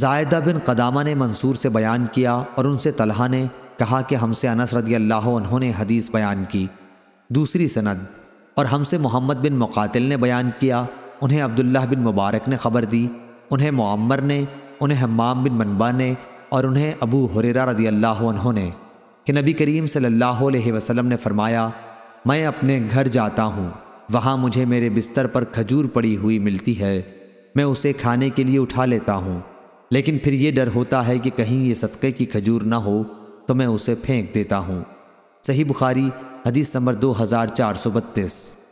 जायदा बिन कदामा ने मंसूर से बयान किया और उनसे तलहा ने कहा कि हमसे अनस रदी अल्लाह उन्होंने हदीस बयान की दूसरी सनद और हमसे मोहम्मद बिन मुकातिल ने बयान किया उन्हें अब्दुल्ला बिन मुबारक ने खबर दी उन्हें मम्मर ने उन्हें हमाम बिन मनबा ने और उन्हें अबू हुरेरा रदी अल्लाह उन्होंने कि नबी करीम सल्लल्लाहु अलैहि ने फरमाया मैं अपने घर जाता हूँ वहाँ मुझे मेरे बिस्तर पर खजूर पड़ी हुई मिलती है मैं उसे खाने के लिए उठा लेता हूँ लेकिन फिर ये डर होता है कि कहीं ये सदक़े की खजूर ना हो तो मैं उसे फेंक देता हूँ सही बुखारी हदीस नंबर दो हज़ार चार सौ बत्तीस